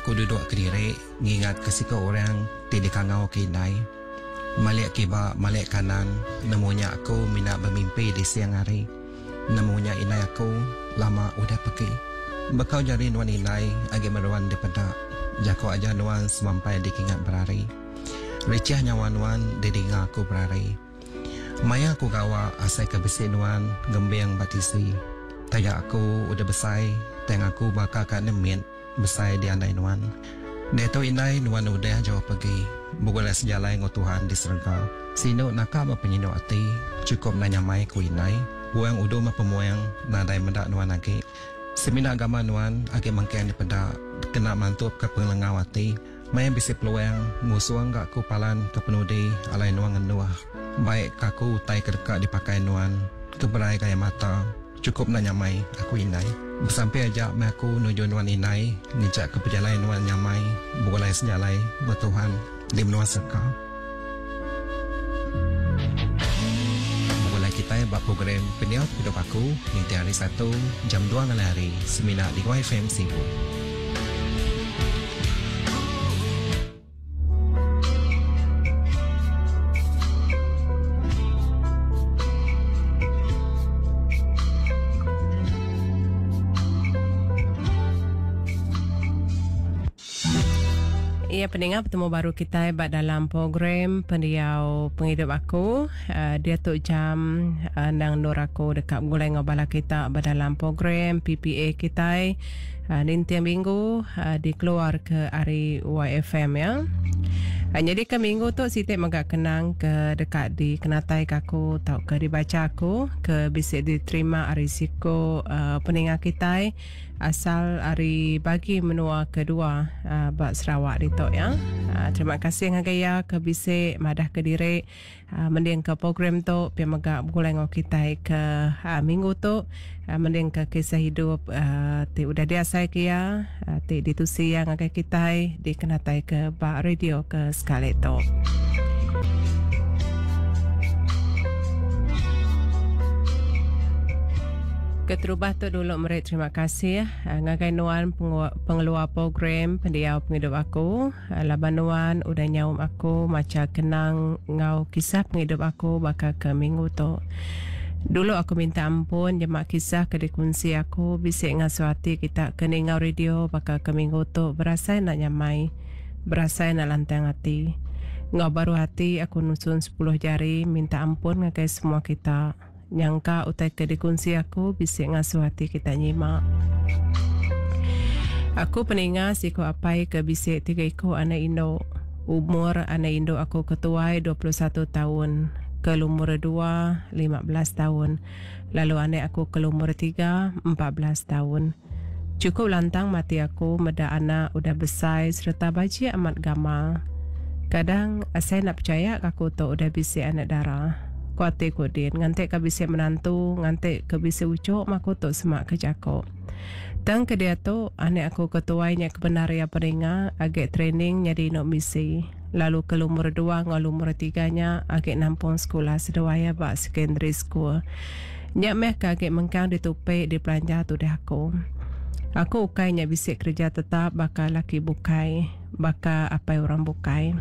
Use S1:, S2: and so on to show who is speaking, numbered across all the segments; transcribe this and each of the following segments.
S1: aku duduk kiri, ngingat kesika orang tidak dikangau ke inai. Malik kiba, malik kanan, namunya aku minat bermimpi di siang hari. Namunya inai aku lama udah pergi. Bekau jari nuan inai, agi meruan di pedak. Jaku aja nuan semampai dikingat berari. Ricah nyawa nuan didinga aku berari. Maya aku gawa asai kebesi nuan gembing batisi. Tayak aku udah besai, tengah aku bakal kat nemit besai di anda inuan. Di itu inai inuan udah jawab pergi. Bukanlah sejalan dengan Tuhan di serangka. Sino nakal mempunyai hati, cukup nanya mai ku inai. Buang udah mempunyai nadai mendak inuan lagi. Semina agama inuan, agak mangkian di pedak. Kena mantup ke pengelengah hati. Mai bisa peluang, ngusuang gak kupalan ke penudi alai inuan ngenuah. Baik kaku utai kedekat dipakai inuan. Keberai kaya mata. Keberai kaya mata cukup nak nyamai aku inai. Sampai aja mai aku menuju nuan inai, ngejak ke perjalanan nuan nyamai, bukalai buat Tuhan di menua sekal. Bukalai kita eh, buat program peniat hidup aku, nanti hari satu jam dua ngalai hari, seminar di YFM Sibu. Terima
S2: pendengar bertemu baru kita hebat dalam program pendiau penghidup aku uh, dia tu jam uh, nang nur aku dekat gulai ngobala kita dalam program PPA kita uh, nanti minggu uh, dikeluar ke hari YFM ya jadi ke minggu tu si tek mega kenang ke dekat di kenatai kaku tau ke dibaca aku ke bisa diterima risiko uh, peninga kita asal hari bagi menua kedua uh, buat Sarawak di ya. Uh, terima kasih yang gaya ke bisa madah ke diri uh, mending ke program tu pi mega bulengo kita ke uh, minggu tu uh, mending ke kisah hidup uh, ti udah dia saya kia uh, ti ditusi yang gaya kita di kenatai ke ba radio ke スカレート。Keterubah tu dulu merek terima kasih ya. Ah, Ngakai nuan pengeluar program pendiau penghidup aku. Ah, laban nuan udah nyawam aku macam kenang ngau kisah penghidup aku bakal ke minggu tu. Dulu aku minta ampun jemak kisah ke dikunci aku Bisa ngasuh hati kita kening ngau radio bakal ke minggu tu. Berasa nak nyamai. Berasa berasain lantang hati. Nggak baru hati aku nusun sepuluh jari minta ampun ngekai semua kita. Nyangka utai ke dikunci aku bisik ngasuh hati kita nyimak. Aku peningat siku apai ke bisik tiga iku ana Indo. Umur ana Indo aku ketuai 21 tahun. Kelumur dua, 15 tahun. Lalu ana aku kelumur tiga, 14 tahun. tahun. Cukup lantang mati aku meda anak udah besar serta baji amat gamal. Kadang eh, saya nak percaya aku tu udah bisa anak darah. Kuatir kudin, ngante ke bisa menantu, ngante ke bisi ucuk, maku tu semak ke Tang ke dia tu, anak aku ketuainya kebenar ya peringat, agak training jadi nak misi. Lalu ke lumur dua ngau lumur tiganya, agak nampung sekolah sedewaya bak secondary school. Nyak meh ke agak mengkang ditupik di pelanjah tu deh aku. Aku ukai nya bisik kerja tetap bakal laki bukai, bakal apa orang bukai.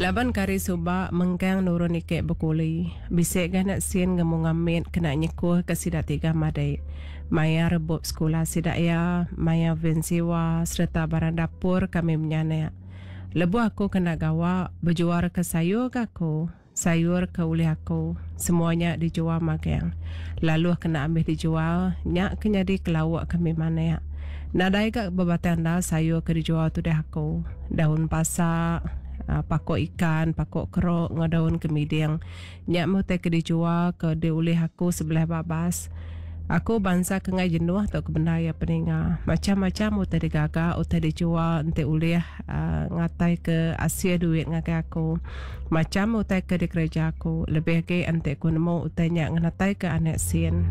S2: Laban kari soba menggang nurun ikik bukuli. Bisik ganak sin ngemung ngamit kena nyekuh ke sidak tiga madai. Maya rebup sekolah sidak ya, Maya vinsiwa serta barang dapur kami menyanyak. Lebu aku kena gawak, berjuara ke sayur ke aku sayur ke uli aku semuanya dijual magang lalu kena ambil dijual nyak kena di kelawak kami mana ya nadai ke babatan tanda sayur ke dijual tu dah aku daun pasak uh, pakok ikan, pakok kerok, ngadaun kemidi yang nyak mau teh kerja jual ke diulih aku sebelah babas. Aku bangsa kengai jenuh atau kebenda ya peninga. Macam-macam utah di gaga, utah di jua, nanti uliah ah, ngatai ke asia duit ngakai aku. Macam utah ke di kerja aku. Lebih lagi nanti ku nemu utahnya ngatai ke anak sin.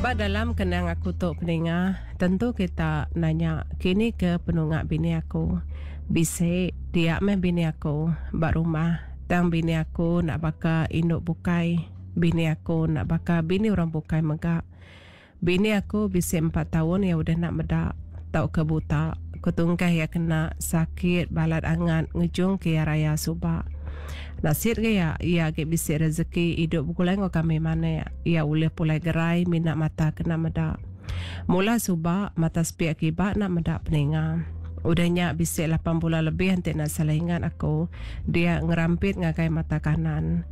S2: Ba dalam kenang aku tu peninga, tentu kita nanya kini ke penunggak bini aku. Bisa dia meh bini aku, bak rumah. Tang bini aku nak bakar induk bukai. Bini aku nak bakar bini orang bukai megak. Bini aku bisa empat tahun ya udah nak medak. Tau ke buta. Kutungkah ya kena sakit balat angan, ngejung ke ya raya subak. Nasir ke ya, ya ke bisa rezeki hidup bukulai ngok kami mana ya. Ya pulai gerai minat mata kena medak. Mula subak mata sepi akibat nak medak peningan udahnya bisa 8 bulan lebih nanti nak salah ingat aku dia ngerampit ngakai mata kanan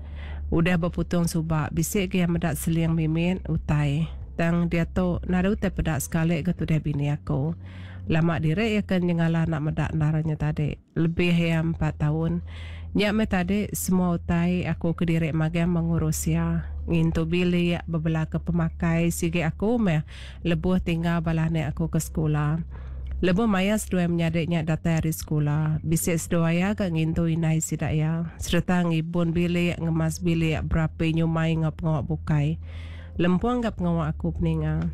S2: udah berputung subak bisa dia yang medak seliang mimin utai tang dia tu nara utai pedak sekali ke tu dia bini aku lama direk ya kan nyengalah nak medak naranya tadi lebih ya 4 tahun Nyak me tadi semua utai aku ke diri magi mengurus ya. Ngintu bilik ya bebelah ke pemakai sige aku me lebuh tinggal balane aku ke sekolah. Lebo maya sedo menyadiknya data dari sekolah. Bisa sedo ayah kan ngintu inai sidak ya. Serta ngibun bila ngemas bila berapa nyumai ngap ngawak bukai. Lempuang ngap ngawak aku peningah.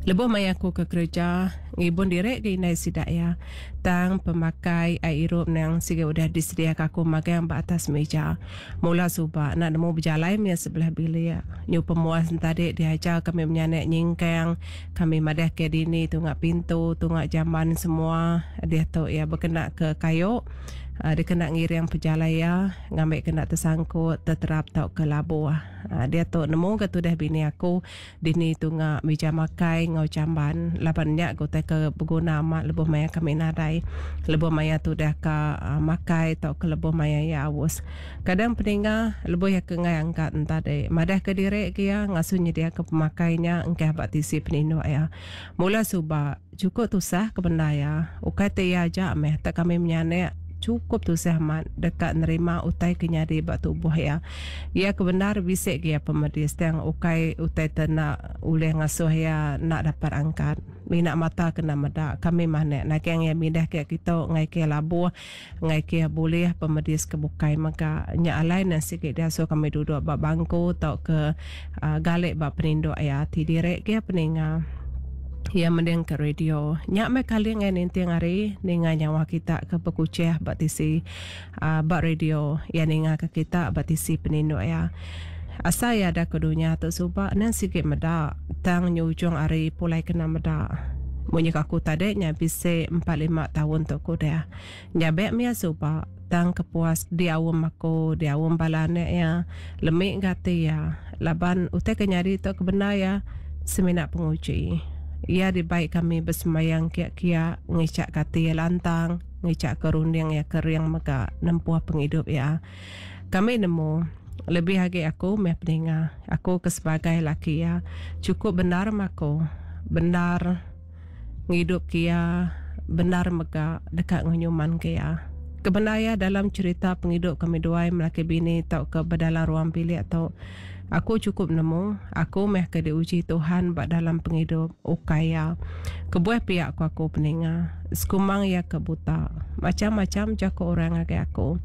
S2: Lebih mai aku ke kerja, ibu direk ke inai sidak ya. Tang pemakai airup yang sige udah disediakan aku makan yang atas meja. Mula suba nak nemu berjalan ya sebelah bilik ya. Nyu pemuas tadi diajar kami menyanek nyingkeng, kami madah ke dini tungak pintu, tunggak jaman semua dia tu ya berkena ke kayu uh, dia kena ngiring pejalaya ngambil kena tersangkut terterap tau ke labu uh, ah, dia tau nemu ke tu dah bini aku dia ni tu ngak meja makai ngau camban. laban nyak aku tak ke berguna amat lebuh maya kami narai lebuh maya tu dah ke uh, makai tau ke lebuh maya ya awus kadang peningah lebuh ya ke ngai angkat entah deh madah ke direk ke ya ngasunya dia ke pemakainya engkeh batisi penindu ya mula subak cukup tusah ke benda ya ukai teh ya aja meh tak kami menyanyi cukup tu sehmat dekat nerima utai kenyari bak tubuh ya. Ah. Ya kebenar bisik ke ya pemedis yang ukai utai tena uleh ngasuh ya nak dapat angkat. Minak mata kena meda kami mana nak yang ya mindah ke kita ngai ke labu ngai ke boleh pemedis kebukai maka nya alai nan sikit dia so kami duduk bak bangku tau ke uh, galek bak penindok ya tidirek ke peninga. Ya mending ke radio. Nyak me kali ngan inti ngari ninga nyawa kita ke pekuceh batisi uh, bat radio. Ya ninga ke kita batisi peninu ya. Asal ya ada kedunia tu suba nan sikit meda tang nyujung ari pulai kena meda. Munyak aku tadi nyabise empat lima tahun tu ku dia. Nyabek mia suba tang kepuas di awam aku, di awam balane ya. Lemik gati ya. Laban utai kenyari tu kebenar ya. Seminak penguji. Seminak penguji. Ia ya, dibaik kami bersemayang kia-kia, ngecak kata ia lantang, ngecak ya ker yang megak, nempuah penghidup ya. Kami nemu, lebih lagi aku meh peningah. Aku kesebagai laki ya, cukup benar aku, benar ngidup kia, benar megak dekat ngunyuman kia kebenaya dalam cerita penghidup kami dua melaki bini tau ke berdalam ruang bilik tau aku cukup nemu aku meh ke diuji Tuhan bak dalam penghidup ukaya kebuah pihak aku aku peninga sekumang ya kebuta macam-macam jago orang agak aku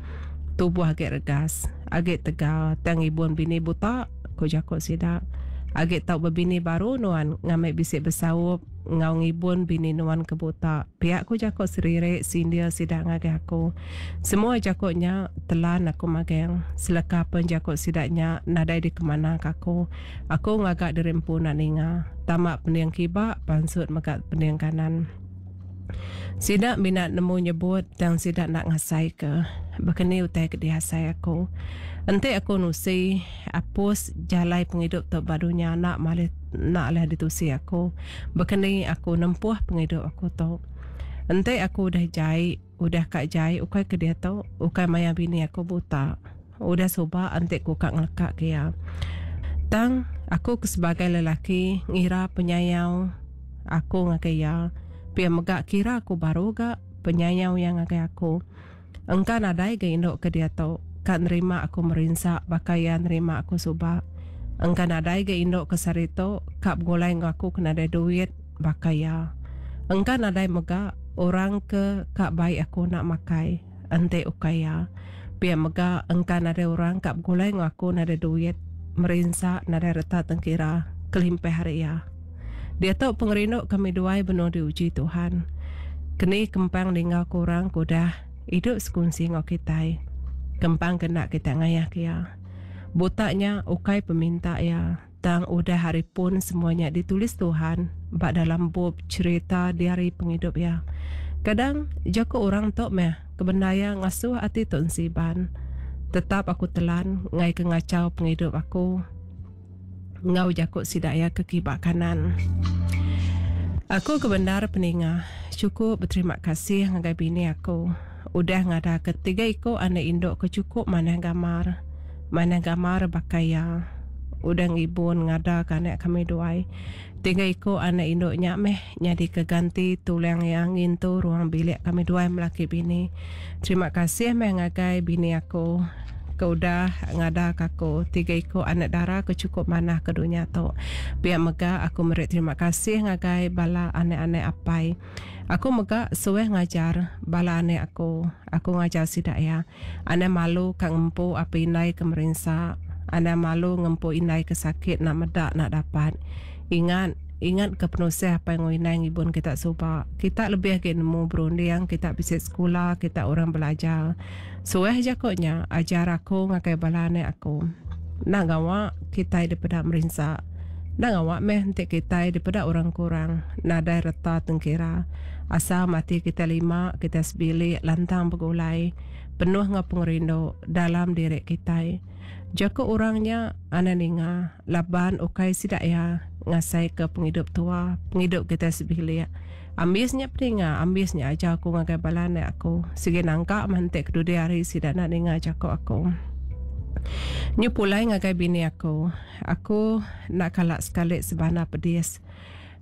S2: tubuh agak regas agak tegal tang ibu bini buta aku jago sida agak tau berbini baru nuan ngamai bisik bersawup ngau ngibun bini nuan kebuta. Pihak ku jako serire sindia sidak ngage aku. Semua jako nya telan aku mageng. Selaka pun jako sidaknya nadai di kemana kaku. Aku ngagak derempu nak ninga. Tamak pening kiba pansut megat pening kanan. Sidak minat nemu nyebut dan sidak nak ngasai ke. Bekeni utai ke dihasai aku. Nanti aku nusi. Apus jalai penghidup tu badunya anak malah nak lah ditusi aku berkena aku nempuh penghidup aku tu nanti aku dah jai udah kak jai ukai ke dia tu ukai maya bini aku buta udah suba nanti aku kak ngelekak ke ya tang aku sebagai lelaki ngira penyayau aku ngakai ya pia megak kira aku baru gak penyayau yang ngakai aku engkau nadai gak indok ke dia tu kan nerima aku merinsak bakaya nerima aku subak Engkan adai ke indok ke sarito, kap gulai ngaku kena ada duit, bakai ya. Engkau Engkan adai mega, orang ke kap baik aku nak makai, ente ukaya. ya. Pihak engkau engkan ada orang kap gulai ngaku nak ada duit, merinsa nak ada retak tengkira, kelimpe hari ya. Dia tau pengerinduk kami dua benar diuji Tuhan. Kini kempang ninggal kurang kudah, hidup sekunsi ngokitai. Kempang kena kita ngayah kia. Botaknya ukai peminta ya. Tang udah hari pun semuanya ditulis Tuhan. Bak dalam bob cerita dari penghidup ya. Kadang jago orang tok meh kebenaya ngasuh ati tun siban. Tetap aku telan ngai kengacau penghidup aku. Ngau jago sidaya ke kibak kanan. Aku kebenar peninga Cukup berterima kasih ngagai bini aku. Udah ngada ketiga iko anak induk kecukup mana gamar mana gamar bakai ya udang ibun ngada kan kami doai tiga iko anak induknya meh nyadi keganti tulang yang itu ruang bilik kami doai melaki bini terima kasih meh ngagai bini aku kau dah ngada kaku tiga iko anak darah ke cukup mana ke dunia tu biar mega aku merit terima kasih ngagai bala anak-anak apai Aku muka suwe ngajar bala ane aku. Aku ngajar sida ya. Ane malu kang empu api inai ke merinsa. Ane malu ngempu inai ke sakit nak medak nak dapat. Ingat, ingat ke penuh apa yang inai ibu kita suka. Kita lebih lagi nemu berunding, kita bisa sekolah, kita orang belajar. Suwe je koknya, ajar aku ngakai bala ane aku. Nak gawak, kita daripada merinsa. Nak gawak meh, nanti kita daripada orang kurang. Nadai reta tengkira. reta tengkira asa mati kita lima kita sebili lantang pegulai penuh ngah pengerindu dalam diri kita jaka orangnya ananinga laban ukai sidak ya ngasai ke penghidup tua penghidup kita sebili ambisnya peninga ambisnya aja aku ngagai balane aku sige nangka mantek kedude hari sidak ananinga jaka aku nyupulai pulai ngagai bini aku. Aku nak kalak sekali sebana pedis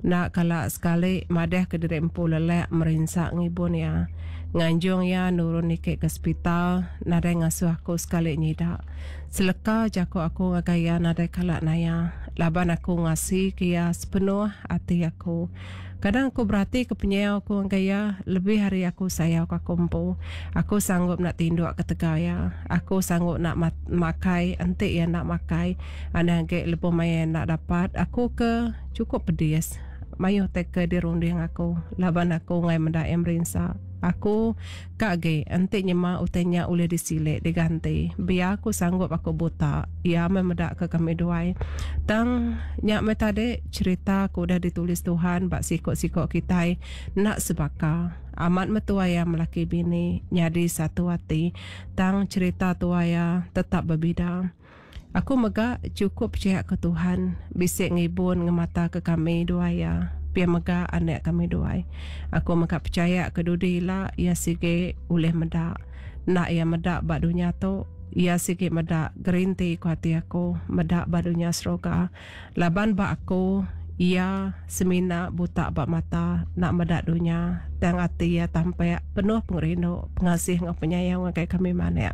S2: nak kala sekali madah ke diri empu lelek merinsak ngibun ya. Nganjung ya nurun ni ke hospital nada ngasuh aku sekali nyidak. Seleka jaku aku agaya nada kala naya. Laban aku ngasi ke ya sepenuh hati aku. Kadang aku berhati ke penyayang aku agaya lebih hari aku sayang aku kumpu. Aku sanggup nak tinduk ke tegak ya. Aku sanggup nak mat- makai entik ya nak makai. Anak ke lebih maya nak dapat. Aku ke cukup pedih mayo teka di yang aku laban aku ngai menda emrin aku kage ente nyema utenya ule disilek diganti biar aku sanggup aku buta ia memeda ke kami dua tang nyak metade cerita aku dah ditulis Tuhan bak sikok-sikok kita nak sebaka amat metua ya melaki bini nyadi satu hati tang cerita tuaya tetap berbeda Aku mega cukup percaya ke Tuhan bisa ngibun ke mata ke kami doa ya. Pia mega anak kami dua. Aku mega percaya ke dudi lah ia sike oleh medak. Nak ia medak badunya tu ia sikit medak gerinti ku hati aku medak badunya seroga laban bak aku ia semina buta bak mata nak medak dunia tang hati ia tampak penuh pengerindu pengasih dan penyayang kami mana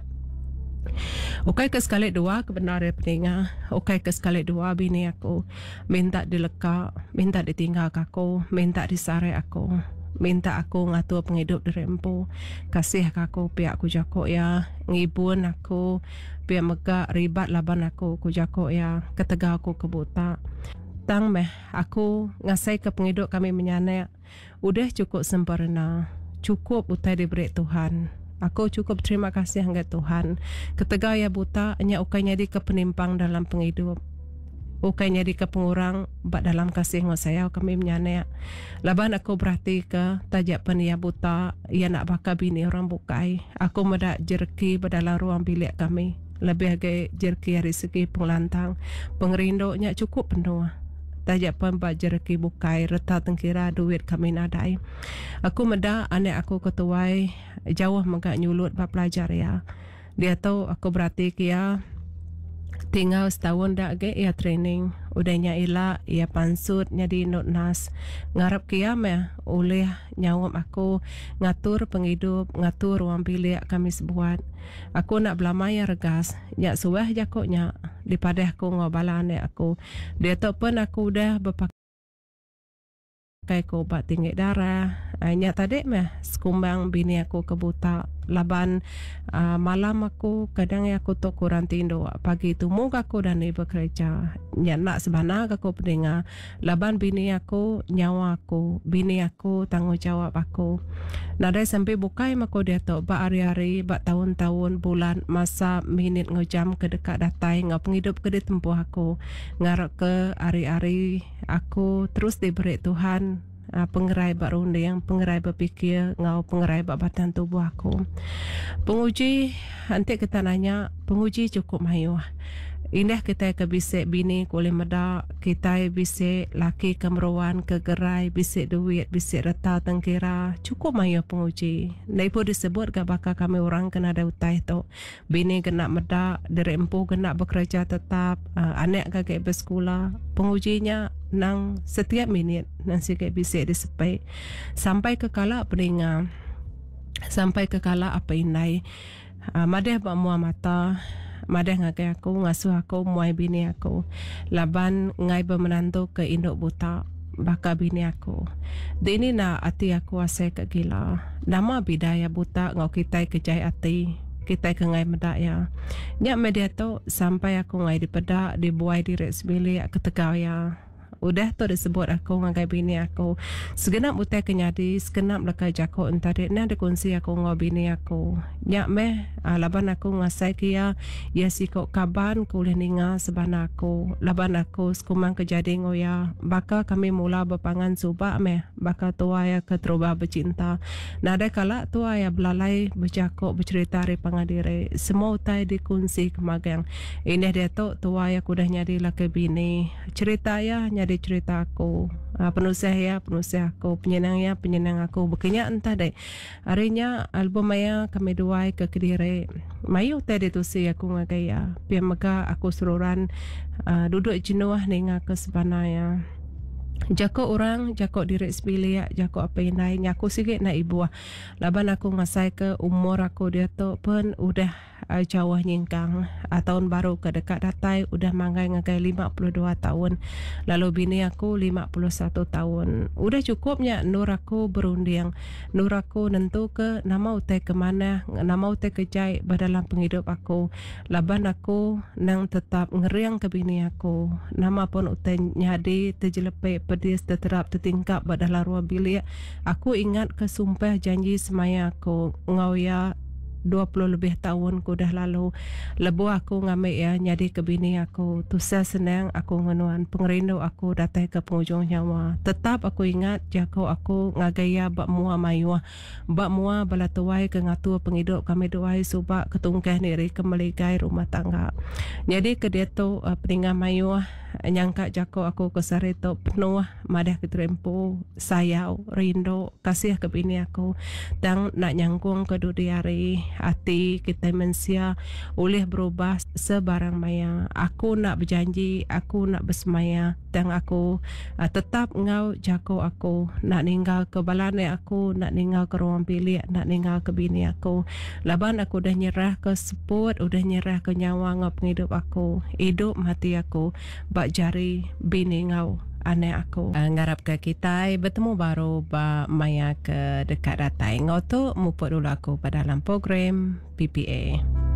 S2: Okey ke sekali dua kebenaran ya peningah. Okey ke sekali dua bini aku minta dileka, minta ditinggal aku, minta disare aku. Minta aku ngatu penghidup derempu Kasih kaku, pihak ku jakok ya Ngibun aku Pihak megak ribat laban aku ku jakok ya Ketegak aku kebuta Tang meh aku ngasai ke penghidup kami menyanyi Udah cukup sempurna Cukup utai diberi Tuhan Aku cukup terima kasih hingga Tuhan. Ketegau ya buta, hanya ukai nyari ke penimpang dalam penghidup. Ukai nyari ke pengurang, bak dalam kasih ngau saya, kami menyana Laban aku berarti ke tajak penia ya buta, ia nak bakal bini orang bukai. Aku medak jerki berdalam ruang bilik kami. Lebih agak jerki dari ya segi penglantang. Pengerindu cukup penuh. តែយ៉ាប៉ាំបាជរគីបុកៃរដ្ឋតង្គិរាឌូវិតកមេណាដៃអគុមដាអានេអគុកតវៃយ៉ាវមកញូលួតបាប្លាយចារ្យាឌីតោអគុប្រតិគីយ៉ា tinggal setahun dah ke ia ya training udahnya ilah ia ya pansut jadi not nas ngarap kiam ya oleh nyawam aku ngatur penghidup ngatur ruang pilih kami sebuat aku nak belama ya regas ya suah jakoknya daripada aku ngobala anak aku dia tak pun aku udah berpakaian pakai ke ubat tinggi darah. Hanya ah, tadi mah, sekumbang bini aku kebuta laban uh, malam aku kadang aku tu kurang tidur pagi itu mung aku dan ibu kerja. ya nak sebana aku pendengar laban bini aku nyawa aku bini aku tanggungjawab aku nadai sampai buka yang aku dia tu ba hari-hari ba tahun-tahun bulan masa minit ngejam ke dekat datai ngap ngidup ke di tempuh aku ngarok ke hari-hari aku terus diberi Tuhan uh, ah, pengerai bak ronda yang pengerai berpikir, ngau pengerai bak batan tubuh aku penguji nanti kita nanya penguji cukup mayuah Indah kita ke bisik bini kulit medak, kita bisik laki kemeruan ke gerai, bisik duit, bisik reta tengkira, cukup maya penguji. Nai pun disebut gak bakal kami orang kena ada utai tu. Bini kena medak, dari empu kena bekerja tetap, uh, eh, anak kagak bersekolah, pengujinya nang setiap minit nang si kayak bisik disepik. Sampai ke kala peringat, sampai ke kala apa indai. Uh, eh, madah bak mata, madah ngagai aku ngasuh aku muai bini aku laban ngai bermenantu ke induk buta baka bini aku di ini na ati aku ase ke gila nama bidaya buta ngau kitai kejai ati kita ke ngai medak ya. Nya media tu sampai aku ngai di pedak, dibuai di resmili, aku tegau ya udah tu disebut aku ngagai bini aku segenap utai kenyadi segenap lekai jakok entari ni ada kunci aku ngau bini aku nyak meh uh, laban aku ngasai kia ya si kok kaban kuleh ninga seban aku laban aku sekumang kejadi ngau ya. baka kami mula berpangan subak meh baka tua ya keterubah bercinta nada kala tua ya belalai bercakok bercerita dari pengadiri semua utai dikunci kemagang ini dia tu tua ya kudah nyari lelaki bini cerita ya nyadi ada cerita aku uh, ah, penusah ya penusah aku penyenang ya penyenang aku bekenya entah deh harinya album maya kami dua ke kediri mayu tadi tu si aku ngakai ya pihak mereka aku seruran uh, ah, duduk jenuh dengan aku sebenarnya Jakok orang, jakok diri sepilih, ya, jakok apa yang lainnya. Aku sikit nak ibuah. Laban aku ngasai ke umur aku dia tu pun udah uh, eh, jauh nyinggang uh, eh, tahun baru ke dekat datai udah mangai ngagai 52 tahun lalu bini aku 51 tahun udah cukupnya nur aku berunding nur aku nentu ke nama utai ke mana nama utai ke jai badalam penghidup aku laban aku nang tetap ngeriang ke bini aku nama pun utai nyadi terjelepek, pedis terterap tertingkap badalah ruang bilik aku ingat kesumpah janji semaya aku ngau ya, 20 lebih tahun ku dah lalu lebu aku ngamai ya nyadi ke bini aku tu senang aku ngenuan pengerindu aku datang ke penghujung nyawa tetap aku ingat jago aku ngagaya bak mua mayua bak mua bala tuai ke ngatu penghidup kami duai subak ketungkeh niri kembali gai rumah tangga jadi ke dia tu uh, eh, peningah mayua nyangka jako aku ke sari itu penuh ah, madah keterimpu sayau rindo, kasih ke bini aku tang nak nyangkung ke dunia hari hati kita mensia boleh berubah sebarang maya aku nak berjanji aku nak bersemaya tang aku uh, tetap ngau jako aku nak ninggal ke balane aku nak ninggal ke ruang bilik nak ninggal ke bini aku laban aku dah nyerah ke sport, udah nyerah ke nyawa ngap hidup aku hidup mati aku bak jari bini ngau ane aku uh, ngarap ke kita bertemu baru ba maya ke dekat datai ngau tu mupuk dulu aku pada dalam program PPA.